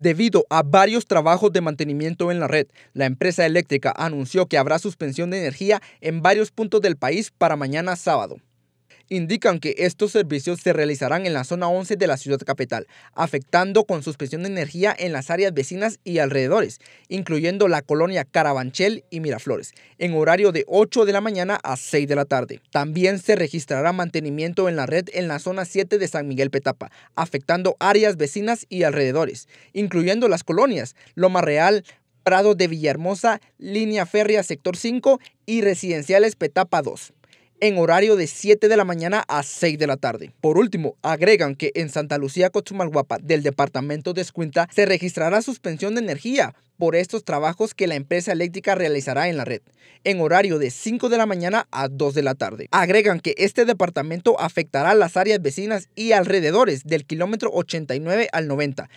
Debido a varios trabajos de mantenimiento en la red, la empresa eléctrica anunció que habrá suspensión de energía en varios puntos del país para mañana sábado indican que estos servicios se realizarán en la zona 11 de la ciudad capital, afectando con suspensión de energía en las áreas vecinas y alrededores, incluyendo la colonia Carabanchel y Miraflores, en horario de 8 de la mañana a 6 de la tarde. También se registrará mantenimiento en la red en la zona 7 de San Miguel Petapa, afectando áreas vecinas y alrededores, incluyendo las colonias Loma Real, Prado de Villahermosa, Línea Férrea Sector 5 y Residenciales Petapa 2 en horario de 7 de la mañana a 6 de la tarde. Por último, agregan que en Santa Lucía Cochumalguapa del departamento de Escuinta se registrará suspensión de energía por estos trabajos que la empresa eléctrica realizará en la red, en horario de 5 de la mañana a 2 de la tarde. Agregan que este departamento afectará las áreas vecinas y alrededores del kilómetro 89 al 90,